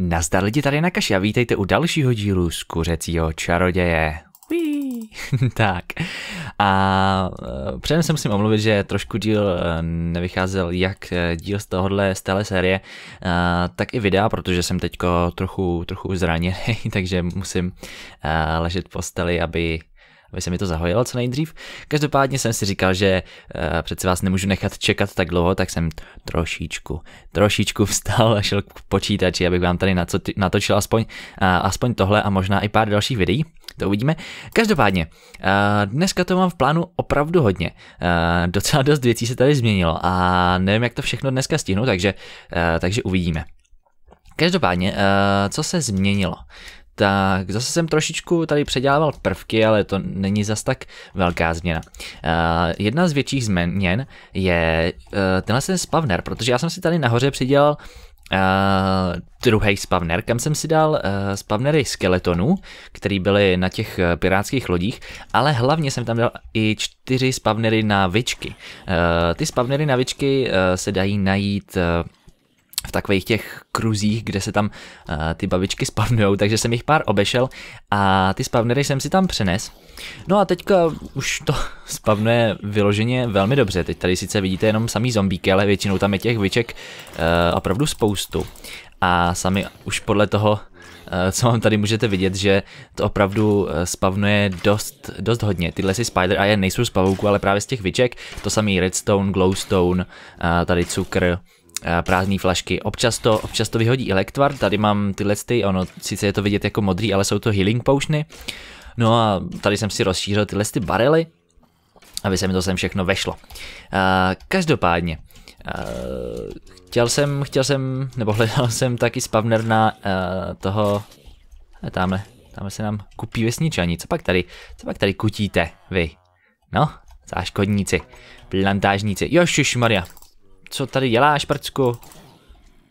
Nazdar lidi tady na kaši a vítejte u dalšího dílu z kuřecího čaroděje. Uí. tak. A eh, předem se musím omluvit, že trošku díl eh, nevycházel jak eh, díl z tohohle, z téhle série, tak i videa, protože jsem teďko trochu, trochu zraněný, takže musím ležet v posteli, aby aby se mi to zahojilo co nejdřív. Každopádně jsem si říkal, že uh, vás nemůžu nechat čekat tak dlouho, tak jsem trošičku, trošičku vstal a šel k počítači, abych vám tady natočil aspoň, uh, aspoň tohle a možná i pár dalších videí. To uvidíme. Každopádně, eh, dneska to mám v plánu opravdu hodně. Eh, docela dost věcí se tady změnilo a nevím, jak to všechno dneska stihnu, takže, takže uvidíme. Každopádně, co se změnilo? tak zase jsem trošičku tady předělával prvky, ale to není zas tak velká změna. Uh, jedna z větších změn je uh, tenhle ten spavner, protože já jsem si tady nahoře přidělal Uh, druhý spavner, kam jsem si dal uh, spavnery skeletonů, který byly na těch uh, pirátských lodích, ale hlavně jsem tam dal i čtyři spavnery na vičky. Uh, ty spavnery na vičky uh, se dají najít uh, v takových těch kruzích, kde se tam uh, ty babičky spavnujou, takže jsem jich pár obešel a ty spavnery jsem si tam přenes. No a teďka už to spavnuje vyloženě velmi dobře. Teď tady sice vidíte jenom samý zombíky, ale většinou tam je těch vyček uh, eh, opravdu spoustu. A sami už podle toho, uh, co vám tady můžete vidět, že to opravdu spavnuje dost, dost hodně. Tyhle si Spider Eye nejsou z pavouku, ale právě z těch vyček. To samý Redstone, Glowstone, uh, tady cukr, prázdné flašky. Občas to, občas to vyhodí elektvar. tady mám tyhle ty, ono sice je to vidět jako modrý, ale jsou to healing potiony. No a tady jsem si rozšířil tyhle ty barely, aby se mi to sem všechno vešlo. Každopádně, chtěl jsem, chtěl jsem, nebo hledal jsem taky spavner na toho, tamhle, tamhle se nám kupí vesničani, co pak tady, co pak tady kutíte vy? No, záškodníci, plantážníci, jo, Maria, co tady děláš, prcku?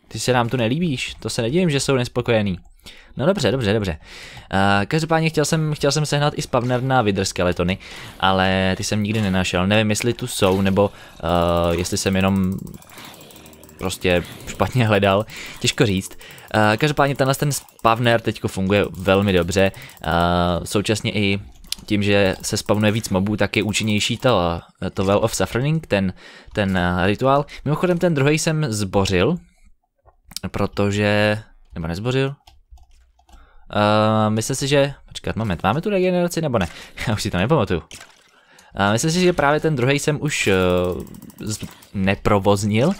Ty se nám tu nelíbíš, to se nedivím, že jsou nespokojený. No dobře, dobře, dobře. Uh, každopádně chtěl jsem, chtěl jsem sehnat i spavner na Wither skeletony, ale ty jsem nikdy nenašel. Nevím, jestli tu jsou, nebo uh, jestli jsem jenom prostě špatně hledal, těžko říct. Uh, každopádně tenhle ten spavner teď funguje velmi dobře, uh, současně i tím, že se spavnuje víc mobů, tak je účinnější to, to Well of Suffering, ten, ten eh, rituál. Mimochodem ten druhý jsem zbořil, protože... Nebo nezbořil? Uh, eh, myslím si, že... Počkat, moment, máme tu regeneraci nebo ne? Já už si to nepamatuju. Uh, eh, myslím si, že právě ten druhý jsem už uh, z... neprovoznil, uh,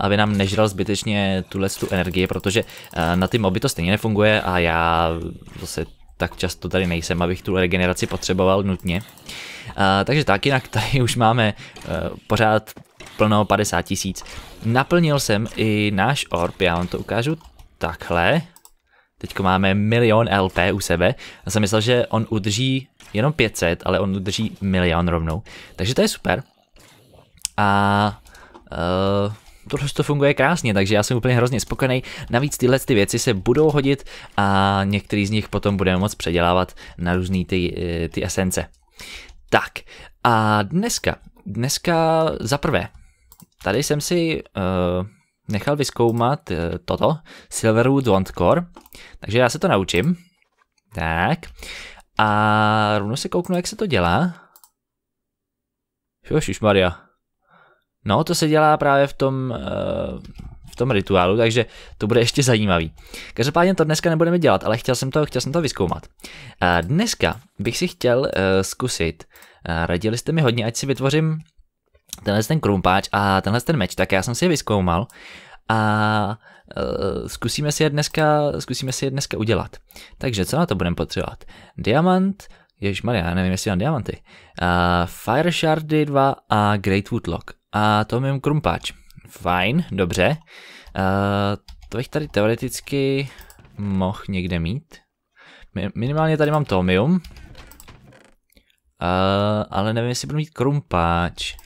aby nám nežral zbytečně tuhle tu protože uh, na ty moby to stejně nefunguje a já zase tak často tady nejsem, abych tu regeneraci potřeboval nutně. A, takže tak, jinak tady už máme uh, pořád plno 50 tisíc. Naplnil jsem i náš orb, já vám to ukážu takhle. Teďko máme milion LP u sebe. Já jsem myslel, že on udrží jenom 500, ale on udrží milion rovnou. Takže to je super. A uh, tohle to funguje krásně, takže já jsem úplně hrozně spokojený. Navíc tyhle ty věci se budou hodit a některý z nich potom budeme moct předělávat na různé ty, eh, ty esence. Tak a dneska, dneska za prvé, tady jsem si uh, nechal vyskoumat uh, eh, toto, Silverwood Wand Core, takže já se to naučím. Tak a rovnou se kouknu, jak se to dělá. Jožiš Maria. No, to se dělá právě v tom, eh, v tom rituálu, takže to bude ještě zajímavý. Každopádně to dneska nebudeme dělat, ale chtěl jsem to, chtěl jsem to vyzkoumat. Eh, dneska bych si chtěl eh, zkusit, radili jste mi hodně, ať si vytvořím tenhle ten krumpáč a tenhle ten meč, tak já jsem si je vyzkoumal a zkusíme si je dneska, zkusíme si je dneska udělat. Takže co na to budeme potřebovat? Diamant, Ježíš Maria, já nevím, jestli mám diamanty. Uh, Fire Shardy 2 a Great Woodlock. A to mám krumpáč. Fajn, dobře. Uh, to bych tady teoreticky mohl někde mít. Minimálně tady mám tomium. Uh, ale nevím, jestli budu mít krumpáč.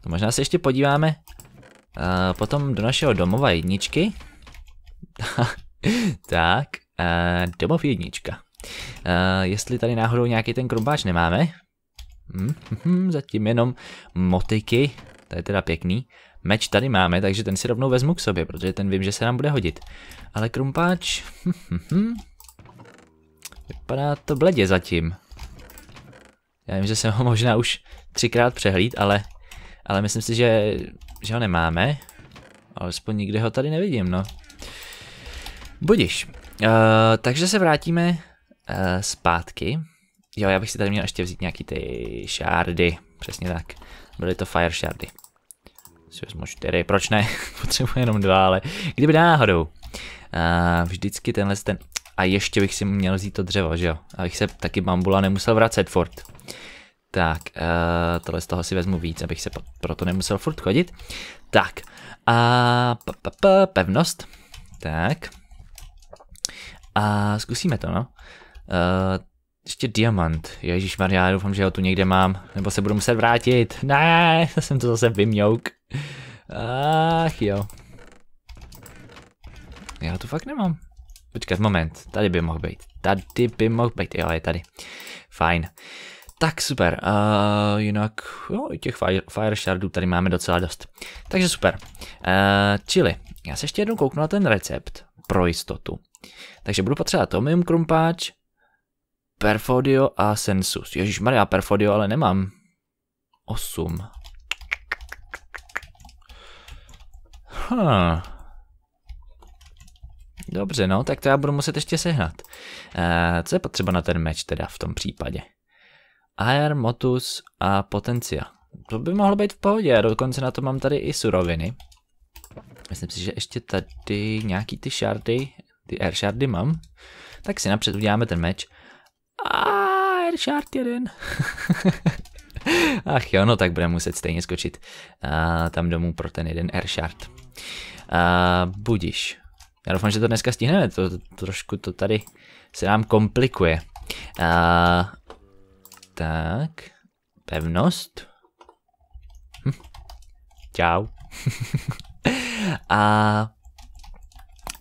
To možná se ještě podíváme uh, potom do našeho domova jedničky. tak, uh, domov jednička. Uh, jestli tady náhodou nějaký ten krumpáč nemáme. Hmm, hmm, zatím jenom motyky, to je teda pěkný. Meč tady máme, takže ten si rovnou vezmu k sobě, protože ten vím, že se nám bude hodit. Ale krumpáč, hm, hm, hm, vypadá to bledě zatím. Já vím, že jsem ho možná už třikrát přehlíd, ale, ale myslím si, že, že ho nemáme. Alespoň nikde ho tady nevidím, no. Budiš. Uh, takže se vrátíme uh, zpátky Jo, já bych si tady měl ještě vzít nějaký ty šárdy, Přesně tak. Byly to fire shardy. Si vezmu čtyři, proč ne? Potřebuji jenom dva, ale kdyby náhodou. Uh, vždycky tenhle ten... A ještě bych si měl vzít to dřevo, že jo? Abych se taky bambula nemusel vracet furt. Tak, uh, tohle z toho si vezmu víc, abych se proto nemusel furt chodit. Tak, a p -p -p pevnost. Tak. A zkusíme to, no. Uh, ještě diamant. Ježíš Maria, já doufám, že ho tu někde mám. Nebo se budu muset vrátit. Ne, jsem to zase vymňouk. Ach jo. Já ho tu fakt nemám. Počkat, moment. Tady by mohl být. Tady by mohl být. Jo, je tady. Fajn. Tak super, uh, jinak jo, těch fire, fire shardů tady máme docela dost. Takže super. Uh, čili, já se ještě jednou kouknu na ten recept pro jistotu. Takže budu potřebovat Tomium krumpáč, Perfodio a Sensus. Ježíš Maria, Perfodio, ale nemám. 8. Huh. Dobře, no, tak to já budu muset ještě sehnat. E, co je potřeba na ten meč teda v tom případě? Air, Motus a Potencia. To by mohlo být v pohodě, dokonce na to mám tady i suroviny. Myslím si, že ještě tady nějaký ty šardy, ty air shardy mám. Tak si napřed uděláme ten meč. Ah, Richard jeden. Ach jo, no tak bude muset stejně skočit uh, tam domů pro ten jeden Airshard. Uh, budiš. Já doufám, že to dneska stihneme, to, to trošku to tady se nám komplikuje. Uh, tak, pevnost. Hm. Čau. A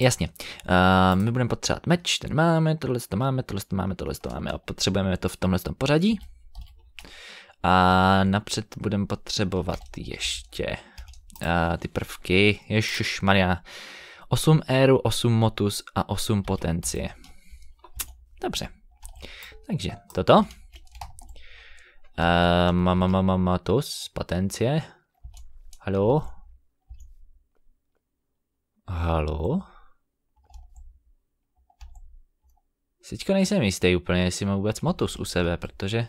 Jasně. Uh, my budeme potřebovat meč, ten máme, tohle to máme, tohle to máme, tohle to máme a potřebujeme to v tomhle tom pořadí. A napřed budeme potřebovat ještě uh, ty prvky, Maria. 8 éru, 8 motus a 8 potencie. Dobře. Takže toto. Uh, eh, mama, mama, motus, potencie. Halo? Halo? Teďka nejsem jistý úplně, jestli mám vůbec motus u sebe, protože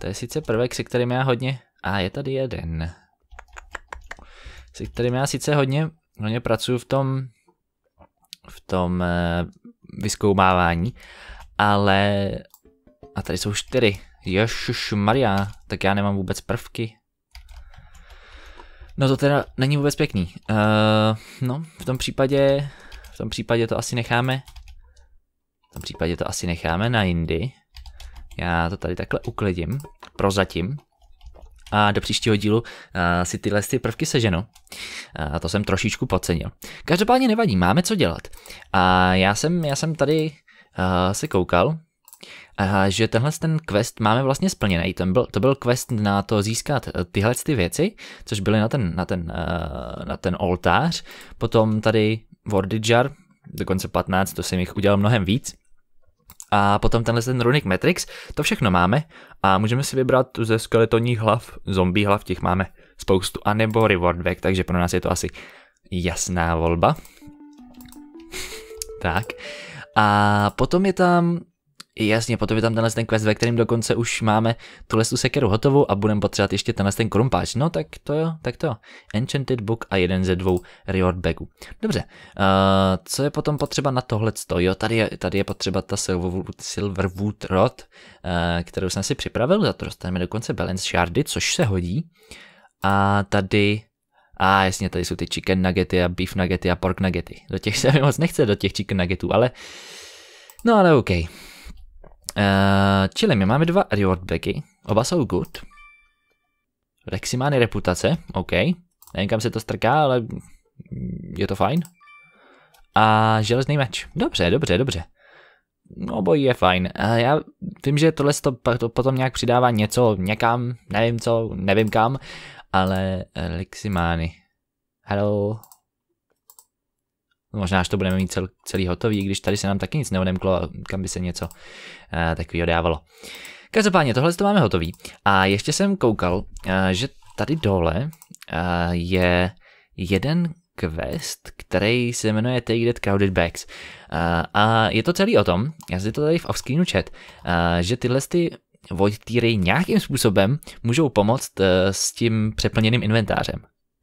to je sice prvek, se kterým já hodně... A je tady jeden. Se kterým já sice hodně, hodně pracuju v tom v tom e, vyskoumávání, ale a tady jsou čtyři. Ježiš Maria, tak já nemám vůbec prvky. No to teda není vůbec pěkný. Uh, no, v tom případě, v tom případě to asi necháme tom případě to asi necháme na jindy. Já to tady takhle uklidím, prozatím. A do příštího dílu uh, si tyhle ty prvky seženu. Uh, to jsem trošičku podcenil. Každopádně nevadí, máme co dělat. A já jsem, já jsem tady uh, se koukal, a že tenhle ten quest máme vlastně splněný. Ten byl, to byl quest na to získat e, tyhle ty věci, což byly na ten, na ten, e, na ten oltář. Potom tady Vordijar, dokonce 15, to jsem jich udělal mnohem víc a potom tenhle ten Runic Matrix, to všechno máme a můžeme si vybrat ze skeletonních hlav, zombie hlav, těch máme spoustu, anebo reward back, takže pro nás je to asi jasná volba. tak. A potom je tam Jasně, potom je tam tenhle ten quest, ve kterém dokonce už máme tuhle tu sekeru hotovou a budeme potřebovat ještě tenhle ten krumpáč. No tak to jo, tak to. Enchanted Book a jeden ze dvou reward bagů. Dobře, uh, co je potom potřeba na tohle? Jo, tady je, tady je potřeba ta Silverwood, Silverwood Rod, uh, kterou jsem si připravil, za to dostaneme dokonce Balance Shardy, což se hodí. A tady a ah, jasně, tady jsou ty chicken nuggety a beef nuggety a pork nuggety. Do těch se mi moc nechce, do těch chicken nuggetů, ale... No ale Okay. Uh, čili my máme dva reward bagy, oba jsou good. Rexy má reputace, OK. Nevím, kam se to strká, ale je to fajn. A železný meč. Dobře, dobře, dobře. No boj je fajn. A eh, já vím, že tohle to, to potom nějak přidává něco někam, nevím co, nevím kam, ale leximány. Hello. Možná, až to budeme mít cel, celý hotový, když tady se nám taky nic neodemklo, kam by se něco uh, eh, takového dávalo. Každopádně, tohle to máme hotový. A ještě jsem koukal, uh, že tady dole uh, je jeden quest, který se jmenuje Take That Crowded Bags. Uh, a je to celý o tom, já si to tady v offscreenu chat, uh, že tyhle ty Vojtýry nějakým způsobem můžou pomoct s tím přeplněným inventářem.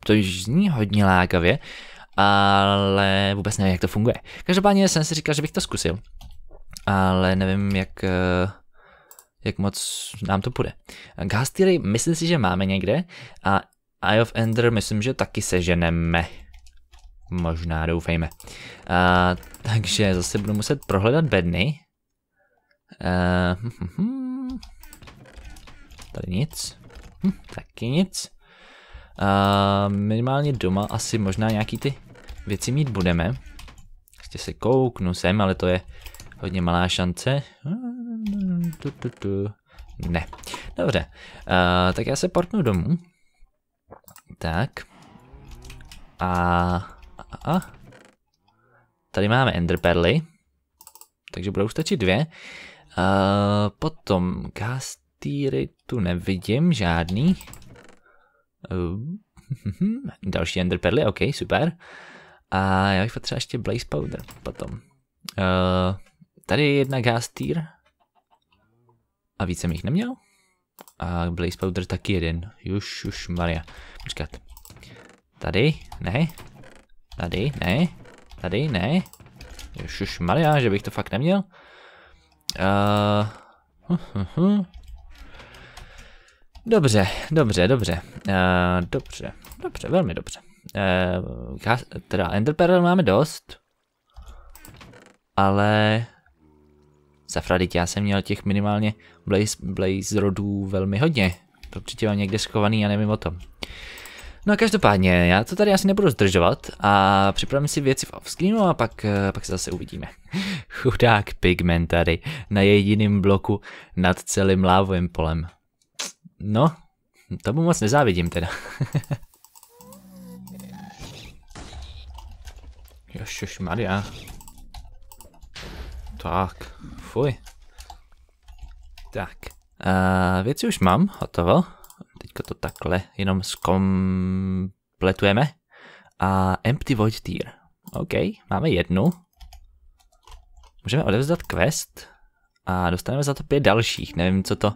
To zní hodně lákavě, ale vůbec nevím, jak to funguje. Každopádně jsem si říkal, že bych to zkusil, ale nevím, jak, eh, jak moc nám to půjde. Gas myslím si, že máme někde a Eye of Ender myslím, že taky seženeme. Možná, doufejme. A, takže zase budu muset prohledat bedny. A, eh, hm, hm, hm. Tady nic. Hm, taky nic. A, minimálně doma asi možná nějaký ty věci mít budeme. Ještě se kouknu sem, ale to je hodně malá šance. Ne. Dobře. Uh, tak já se portnu domů. Tak. A, a, a. Tady máme enderperly. Takže budou stačit dvě. Uh, potom gastýry tu nevidím, žádný. Uh, další enderperly, ok, super. A já bych potřeboval ještě Blaze Powder potom. Uh, tady je jedna Gas Tier. A víc jsem jich neměl. A Blaze Powder taky jeden. Už, už, Maria. Počkat. Tady, ne. Tady, ne. Tady, ne. Už, už, Maria, že bych to fakt neměl. Uh, uh, uh, uh. Dobře, dobře, dobře. Uh, dobře, dobře, velmi dobře eh, teda Enderpearl máme dost, ale zafradit já jsem měl těch minimálně Blaze, Blaze rodů velmi hodně. To určitě mám někde schovaný a nevím o tom. No a každopádně, já to tady asi nebudu zdržovat a připravím si věci v offscreenu a pak, eh, pak se zase uvidíme. Chudák pigment tady, na jediném bloku nad celým lávovým polem. No, tomu moc nezávidím teda. Ježiš Maria. Tak, fuj. Tak, uh, věci už mám, hotovo. Teďka to takhle jenom zkompletujeme. A Empty Void Tier. OK, máme jednu. Můžeme odevzdat quest a dostaneme za to pět dalších. Nevím, co to,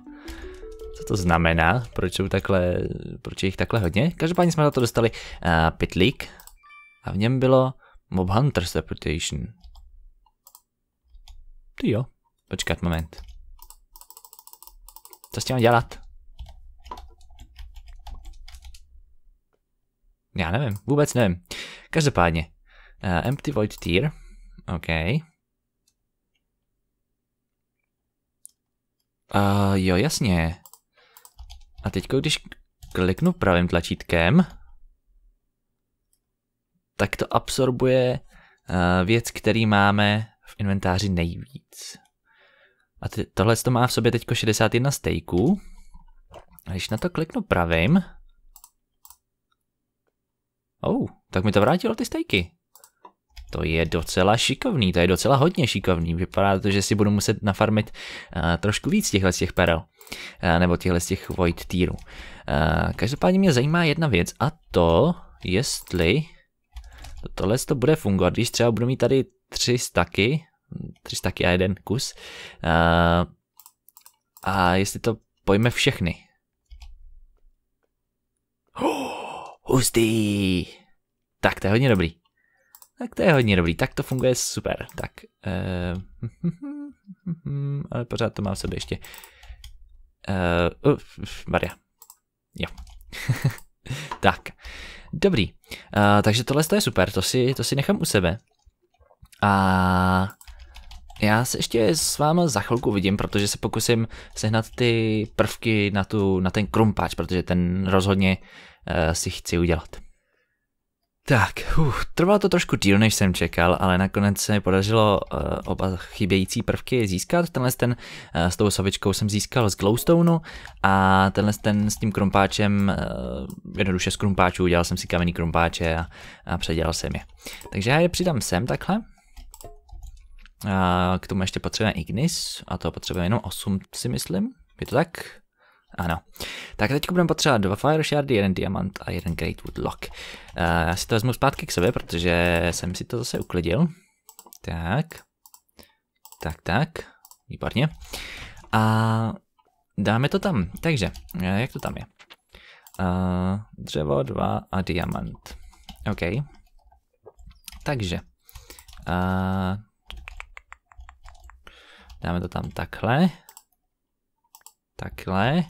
co to znamená, proč jsou takhle, proč je jich takhle hodně. Každopádně jsme za to dostali uh, pitlík a v něm bylo Mob Hunters Reputation. Ty jo. Počkat, moment. Co s tím dělat? Já nevím, vůbec nevím. Každopádně. Uh, empty Void Tier. OK. Uh, jo, jasně. A teď, když kliknu pravým tlačítkem, tak to absorbuje eh, věc, který máme v inventáři nejvíc. A tohle to má v sobě teď 61 stejků. A když na to kliknu pravým, oh, tak mi to vrátilo ty stejky. To je docela šikovný, to je docela hodně šikovný. Vypadá to, že si budu muset nafarmit uh, trošku víc z těch perel. Uh, nebo z těch void týrů. Uh, každopádně mě zajímá jedna věc a to, jestli tohle to bude fungovat, když třeba budu mít tady tři staky, tři staky a jeden kus, a, a jestli to pojme všechny. Oh, hustý! Tak to je hodně dobrý. Tak to je hodně dobrý, tak to funguje super. Tak, eh, ale pořád to mám v sobě ještě. Eh, uh, Maria. Jo. tak, dobrý. Uh, takže tohle je super, to si, to si nechám u sebe. A já se ještě s vámi za chvilku vidím, protože se pokusím sehnat ty prvky na, tu, na ten krumpáč, protože ten rozhodně uh, si chci udělat. Tak, uh, trvalo to trošku díl, než jsem čekal, ale nakonec se mi podařilo uh, oba chybějící prvky získat. Tenhle ten uh, s tou savičkou jsem získal z glowstoneu a tenhle ten s tím krumpáčem, uh, jednoduše z krumpáčů, udělal jsem si kamenný krumpáče a, a předělal jsem je. Takže já je přidám sem takhle. A k tomu ještě potřebujeme Ignis a to potřebujeme jenom 8 si myslím, je to tak? Ano. Tak teď budeme potřebovat dva Fire Shardy, jeden Diamant a jeden Greatwood Lock. Uh, já si to vezmu zpátky k sobě, protože jsem si to zase uklidil. Tak. Tak, tak. Výborně. A dáme to tam. Takže, eh, jak to tam je? Uh, dřevo, dva a diamant. OK. Takže. Uh, dáme to tam takhle. Takhle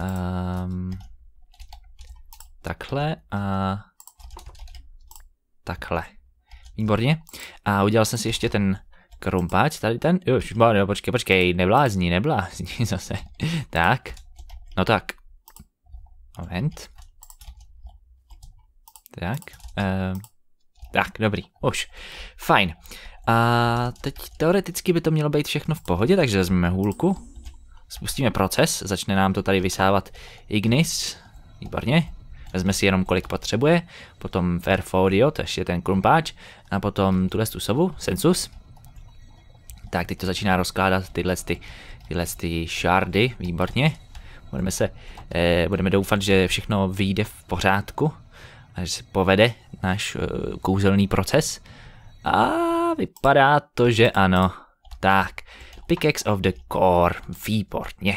um, takhle a takhle. Výborně. A udělal jsem si ještě ten krumpáč, tady ten, jo, jo, počkej, počkej, neblázni, neblázni zase. tak, no tak. Moment. Tak, um, tak, dobrý, už. Fajn. A teď teoreticky by to mělo být všechno v pohodě, takže vezmeme hůlku. Spustíme proces, začne nám to tady vysávat Ignis, výborně. Vezme si jenom kolik potřebuje, potom Fairfodio, to je ten krumpáč, a potom tuhle tu sovu, Sensus. Tak, teď to začíná rozkládat tyhle ty, tyhle ty shardy, výborně. Budeme, se, eh, budeme doufat, že všechno vyjde v pořádku a že se povede náš eh, kouzelný proces. A vypadá to, že ano. Tak, Pickaxe of the Core, výborně.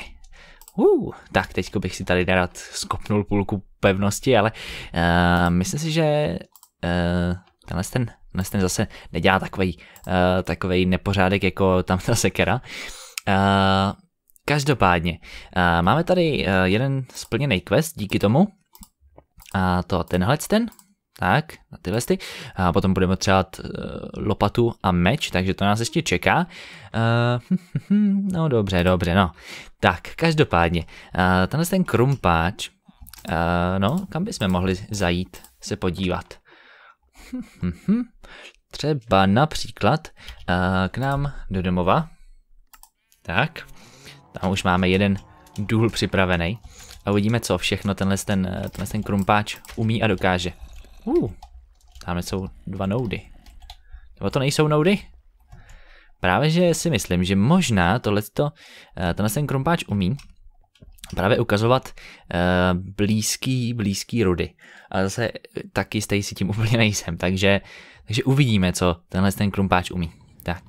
Uh, tak teď bych si tady nerad skopnul půlku pevnosti, ale uh, myslím si, že uh, tenhle ten, tenhle ten zase nedělá takový uh, eh, nepořádek jako tam ta sekera. Uh, každopádně, uh, máme tady uh, jeden splněný quest díky tomu, a to tenhle ten, tak, na ty vesty. A potom budeme třeba eh, lopatu a meč, takže to nás ještě čeká. Uh, no dobře, dobře, no. Tak, každopádně, uh, tenhle ten krumpáč, uh, no, kam bychom mohli zajít se podívat? Třeba například uh, k nám do domova. Tak, tam už máme jeden důl připravený a uvidíme, co všechno tenhle ten, tenhle ten krumpáč umí a dokáže. Uh, tam jsou dva noudy. Nebo to nejsou noudy? Právě, že si myslím, že možná tohleto, eh, tenhle ten krompáč umí právě ukazovat uh, blízký, blízký rudy. A zase eh, taky stejně si tím úplně nejsem, takže, takže uvidíme, co tenhle ten krumpáč umí. Tak,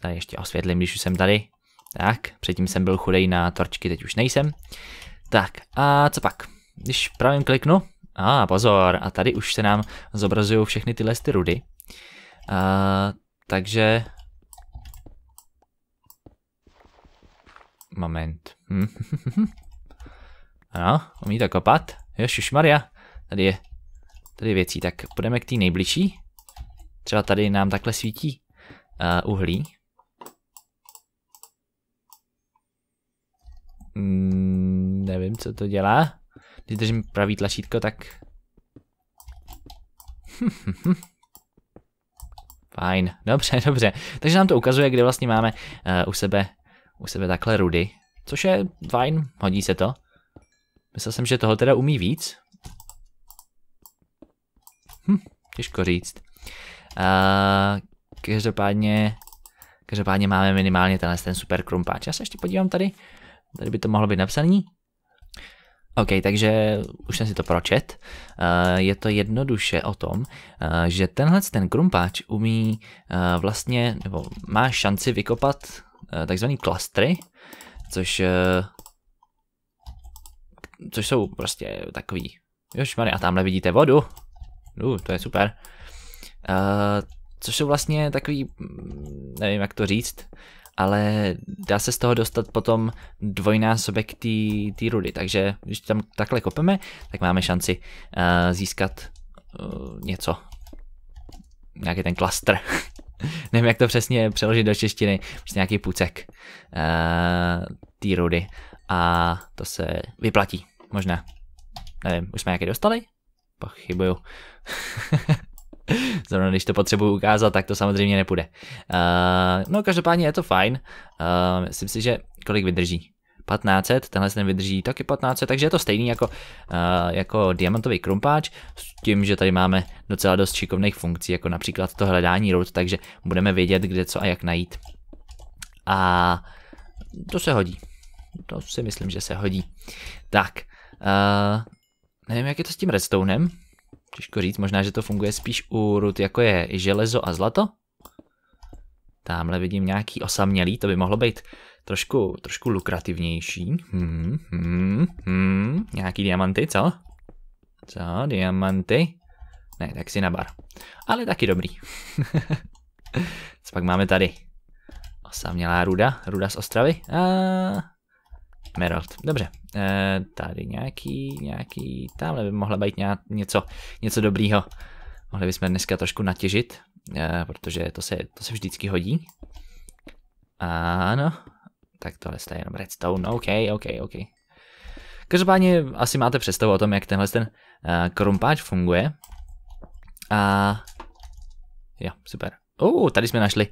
tady ještě osvětlím, když už jsem tady. Tak, předtím jsem byl chudej na torčky, teď už nejsem. Tak, a co pak? Když pravým kliknu, a ah, pozor, a tady už se nám zobrazují všechny tyhle ty rudy. Uh, takže... Moment. Hm. ano, umí to kopat. Maria, tady je, tady je věcí. Tak půjdeme k té nejbližší. Třeba tady nám takhle svítí uh, uhlí. Mm, nevím, co to dělá. Když držím pravý tlačítko, tak... Fajn, dobře, dobře. Takže nám to ukazuje, kde vlastně máme uh, u sebe u sebe takhle rudy. Což je fajn, hodí se to. Myslel jsem, že toho teda umí víc. Hm, těžko říct. Uh, každopádně, každopádně máme minimálně tenhle ten super krumpáč. Já se ještě podívám tady. Tady by to mohlo být napsaný. OK, takže už jsem si to pročet. Eh, je to jednoduše o tom, eh, že tenhle ten krumpáč umí eh, vlastně, nebo má šanci vykopat takzvaný klastry, což což jsou prostě takový, jožmary, a tamhle vidíte vodu, uh, to je super, což jsou vlastně takový, mm, nevím jak to říct, ale dá se z toho dostat potom dvojnásobek té rudy, takže když tam takhle kopeme, tak máme šanci uh, získat uh, něco, nějaký ten klastr. Nevím, jak to přesně přeložit do češtiny, prostě nějaký půcek uh, eh, té rudy a to se vyplatí, možná. Nevím, už jsme nějaké dostali? Pochybuju. Zrovna když to potřebuji ukázat, tak to samozřejmě nepůjde. Uh, eh, no každopádně je to fajn. Uh, myslím si, že kolik vydrží? 1500, tenhle ten vydrží taky 1500, takže je to stejný jako, uh, jako diamantový krumpáč, s tím, že tady máme docela dost šikovných funkcí, jako například to hledání root, takže budeme vědět, kde co a jak najít. A to se hodí. To si myslím, že se hodí. Tak, uh, nevím, jak je to s tím redstonem, Těžko říct, možná, že to funguje spíš u rud, jako je železo a zlato. Tamhle vidím nějaký osamělý, to by mohlo být trošku, trošku lukrativnější. Hmm, hmm, hmm. Nějaký diamanty, co? Co, diamanty? Ne, tak si na bar. Ale taky dobrý. Co pak máme tady? Osamělá ruda, ruda z Ostravy. A Emerald, dobře. E, tady nějaký, nějaký, tamhle by mohla být nějak, něco, něco dobrýho. Mohli bychom dneska trošku natěžit, e, protože to se, to se vždycky hodí. Ano, tak tohle je jenom redstone, ok, ok, ok. Každopádně asi máte představu o tom, jak tenhle ten uh, eh, krumpáč funguje. A jo, super. Uh, tady jsme našli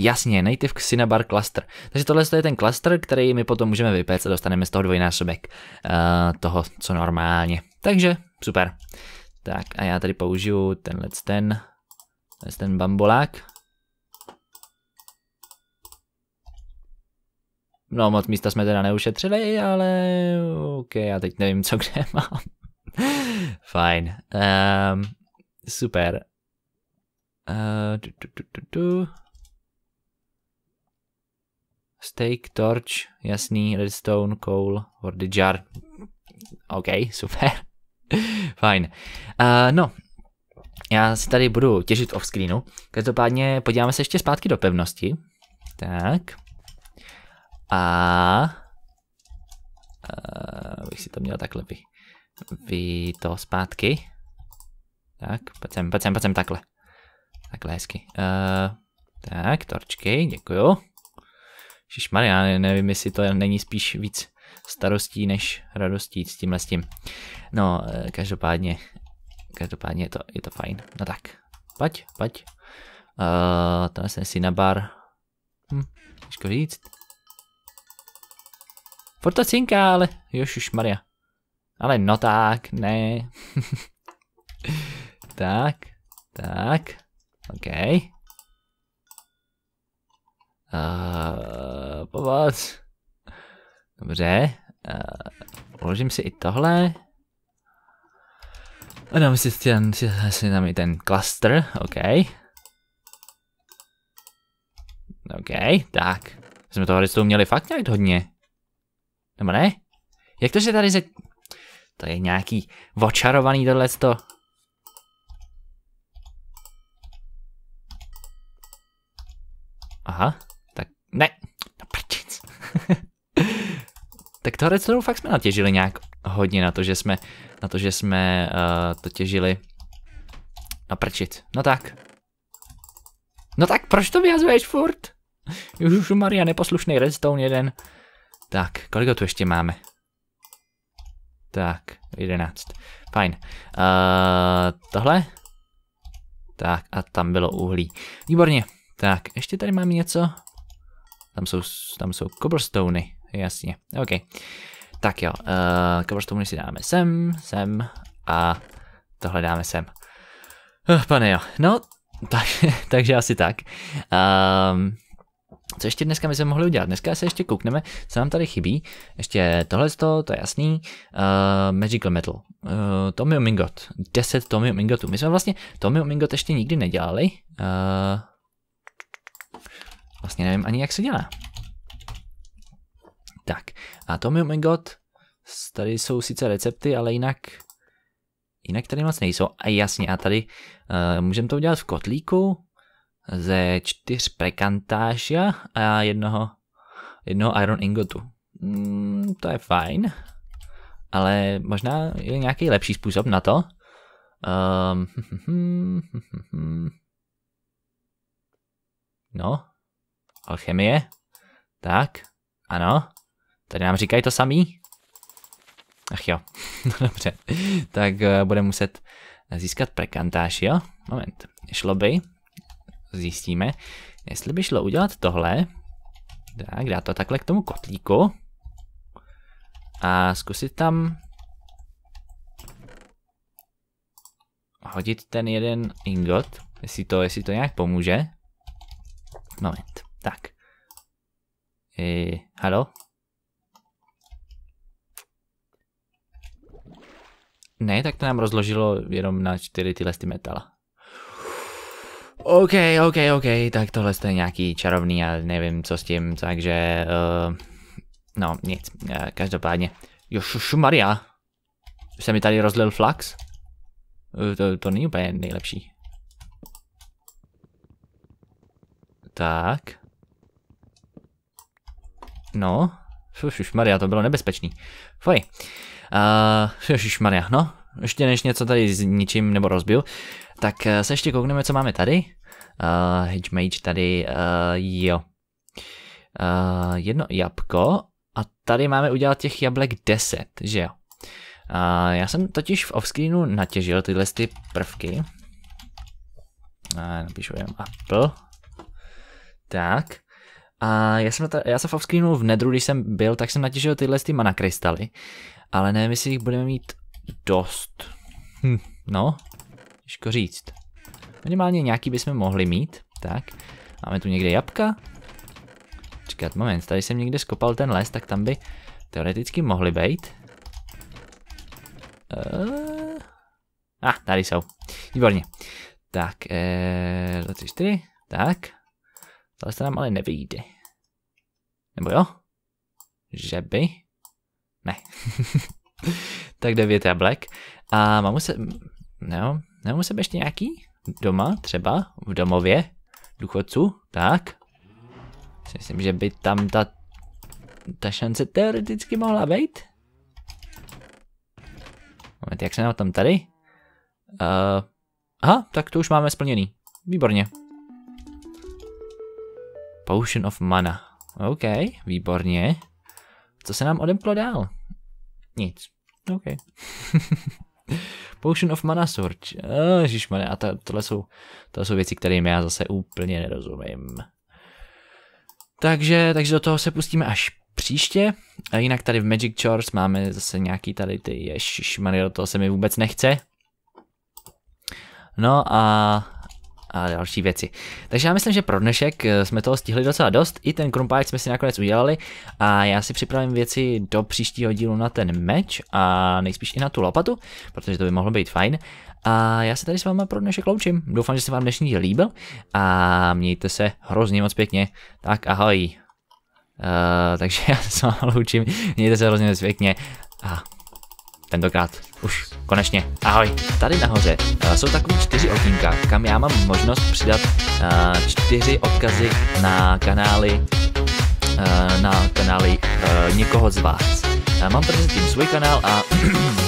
Jasně, Native Cinnabar Cluster. Takže tohle je ten cluster, který my potom můžeme vypéct a dostaneme z toho dvojnásobek uh, toho, co normálně. Takže, super. Tak a já tady použiju tenhle ten, tenhle ten bambolák. No moc místa jsme teda neušetřili, ale ok, já teď nevím, co kde mám. Fajn. Um, super. Uh, du, du, du, du, du. Steak, torch, jasný, redstone, coal, the jar. OK, super. Fajn. Uh, no, já si tady budu těžit off screenu. Každopádně podíváme se ještě zpátky do pevnosti. Tak. A... Uh, eh, bych si to měl takhle vy, vy to zpátky. Tak, pojď sem, pojď sem, pojď sem, takhle. Takhle hezky. Uh, tak, torčky, děkuju. Šišmar, já nevím, jestli to není spíš víc starostí než radostí s tímhle s tím. No, eh, každopádně, každopádně je to, je to fajn. No tak, pať, pať. Uh, eh, tohle jsem si na bar. Hm, těžko říct. Forta to ale jošiš Maria. Ale no tak, ne. tak, tak, Okay. Uh, pomoc. Dobře. Uh, uložím si i tohle. A dám si, ten, si, si tam i ten cluster, OK. OK, tak. Jsme toho listu měli fakt nějak hodně. Nebo ne? Jak to, že tady se... To je nějaký očarovaný to. Aha. Ne, no prčic. tak tohle celou fakt jsme natěžili nějak hodně na to, že jsme, na to, že jsme uh, to těžili na prčic, No tak. No tak proč to vyhazuješ furt? Jožušu Maria, neposlušný redstone jeden. Tak, kolik ho tu ještě máme? Tak, jedenáct. Fajn. Uh, tohle? Tak, a tam bylo uhlí. Výborně. Tak, ještě tady máme něco. Tam jsou, tam jsou cobblestony, jasně, ok. Tak jo, uh, cobblestony si dáme sem, sem a tohle dáme sem. Uh, pane jo, no, tak, takže asi tak. Um, co ještě dneska my jsme mohli udělat? Dneska se ještě koukneme, co nám tady chybí. Ještě tohle, to je jasný. Uh, Magical Metal. Uh, Tomium Ingot. 10 Tomium Ingotů. My jsme vlastně Tommy Ingot ještě nikdy nedělali. Uh, Vlastně nevím ani, jak se dělá. Tak, a Tommy God, tady jsou sice recepty, ale jinak jinak tady moc nejsou. A jasně, a tady uh, můžeme to udělat v kotlíku ze čtyř prekantážia a jednoho, jednoho iron ingotu. Mm, to je fajn, ale možná je nějaký lepší způsob na to. Um, no, Alchemie. Tak, ano. Tady nám říkají to samý. Ach jo, no dobře. Tak uh, budeme muset získat prekantáž, jo? Moment, šlo by. Zjistíme. Jestli by šlo udělat tohle. Tak, dá to takhle k tomu kotlíku. A zkusit tam hodit ten jeden ingot, jestli to, jestli to nějak pomůže. Moment. Tak. E, halo? Ne, tak to nám rozložilo jenom na čtyři tyhle ty metala. OK, OK, OK, tak tohle je nějaký čarovný a nevím co s tím, takže... Uh, no, nic, uh, každopádně. Jo, Maria. Se mi tady rozlil flax? Uh, to, to není úplně nejlepší. Tak. No, Maria, to bylo nebezpečný. Foj. Uh, Maria, no, ještě než něco tady zničím nebo rozbil, tak eh, se ještě koukneme, co máme tady. Uh, Hedgemage tady, uh, jo. Uh, jedno jabko a tady máme udělat těch jablek 10, že jo. Uh, já jsem totiž v offscreenu natěžil tyhle ty prvky. Uh, napíšu jenom Apple. Tak. A já jsem, já jsem v offscreenu v Nedru, když jsem byl, tak jsem natěžil tyhle ty mana krystaly. Ale nevím, jestli jich budeme mít dost. Hm, no, těžko říct. Minimálně nějaký bychom mohli mít, tak. Máme tu někde jabka. Čekat, moment, tady jsem někde skopal ten les, tak tam by teoreticky mohly být. Uh, eh, A, ah, tady jsou. Výborně. Tak, eee, 2, 3, 4, tak. Tohle se nám ale nevyjde. Nebo jo? Že by? Ne. tak devět Black. A mám se... No, nemám se ještě nějaký? Doma třeba? V domově? Důchodců? Tak. Myslím, že by tam ta... Ta šance teoreticky mohla být. Moment, jak se nám tam tady? Uh, aha, tak to už máme splněný. Výborně. Potion of Mana. OK, výborně. Co se nám odemklo dál? Nic. OK. Potion of Mana Surge. Eh, Ježišmane, a to tohle, jsou, tohle jsou věci, kterým já zase úplně nerozumím. Takže, takže do toho se pustíme až příště. A jinak tady v Magic Chores máme zase nějaký tady ty Ježišmane, do toho se mi vůbec nechce. No a a další věci. Takže já myslím, že pro dnešek eh, jsme toho stihli docela dost, i ten krumpáč jsme si nakonec udělali a já si připravím věci do příštího dílu na ten meč a nejspíš i na tu lopatu, protože to by mohlo být fajn. A já se tady s váma pro dnešek loučím. Doufám, že se vám dnešní díl líbil a mějte se hrozně moc pěkně. Tak ahoj. Uh, takže já se s váma loučím, mějte se hrozně moc pěkně a tentokrát už konečně. Ahoj. Tady nahoře uh, jsou takový čtyři okýnka, kam já mám možnost přidat uh, čtyři odkazy na kanály uh, na kanály uh, někoho z vás. Uh, mám tady zatím svůj kanál a